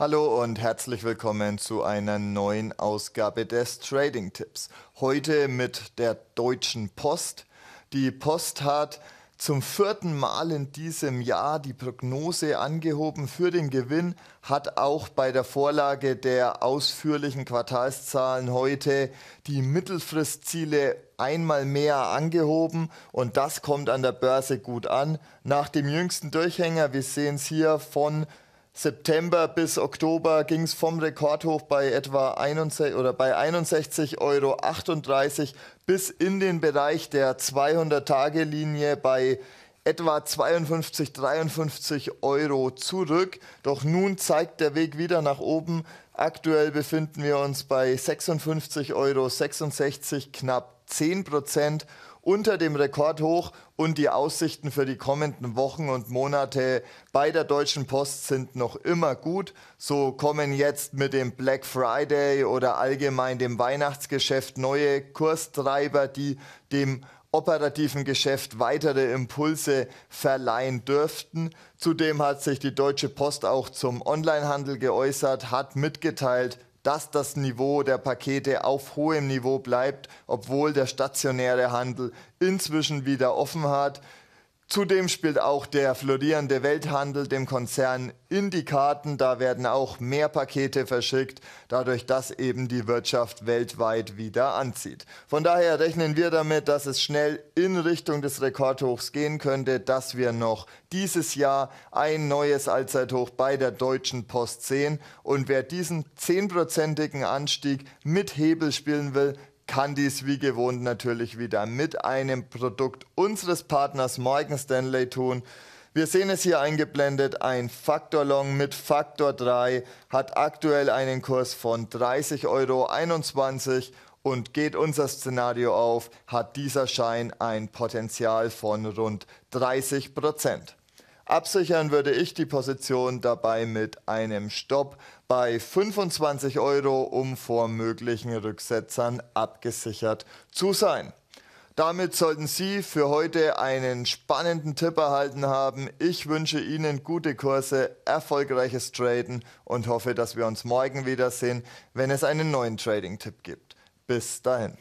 Hallo und herzlich willkommen zu einer neuen Ausgabe des Trading Tipps. Heute mit der Deutschen Post. Die Post hat zum vierten Mal in diesem Jahr die Prognose angehoben für den Gewinn, hat auch bei der Vorlage der ausführlichen Quartalszahlen heute die Mittelfristziele einmal mehr angehoben und das kommt an der Börse gut an. Nach dem jüngsten Durchhänger, wir sehen es hier von September bis Oktober ging es vom Rekordhoch bei etwa 61 oder bei 61,38 Euro bis in den Bereich der 200-Tage-Linie bei etwa 52, 53 Euro zurück. Doch nun zeigt der Weg wieder nach oben Aktuell befinden wir uns bei 56,66 Euro, knapp 10 Prozent unter dem Rekordhoch und die Aussichten für die kommenden Wochen und Monate bei der Deutschen Post sind noch immer gut. So kommen jetzt mit dem Black Friday oder allgemein dem Weihnachtsgeschäft neue Kurstreiber, die dem operativen Geschäft weitere Impulse verleihen dürften. Zudem hat sich die Deutsche Post auch zum Onlinehandel geäußert, hat mitgeteilt, dass das Niveau der Pakete auf hohem Niveau bleibt, obwohl der stationäre Handel inzwischen wieder offen hat. Zudem spielt auch der florierende Welthandel dem Konzern in die Karten. Da werden auch mehr Pakete verschickt, dadurch, dass eben die Wirtschaft weltweit wieder anzieht. Von daher rechnen wir damit, dass es schnell in Richtung des Rekordhochs gehen könnte, dass wir noch dieses Jahr ein neues Allzeithoch bei der Deutschen Post sehen. Und wer diesen 10%igen Anstieg mit Hebel spielen will, kann dies wie gewohnt natürlich wieder mit einem Produkt unseres Partners Morgan Stanley tun. Wir sehen es hier eingeblendet, ein Faktor Long mit Faktor 3 hat aktuell einen Kurs von 30,21 Euro und geht unser Szenario auf, hat dieser Schein ein Potenzial von rund 30 Prozent. Absichern würde ich die Position dabei mit einem Stopp bei 25 Euro, um vor möglichen Rücksetzern abgesichert zu sein. Damit sollten Sie für heute einen spannenden Tipp erhalten haben. Ich wünsche Ihnen gute Kurse, erfolgreiches Traden und hoffe, dass wir uns morgen wiedersehen, wenn es einen neuen Trading-Tipp gibt. Bis dahin.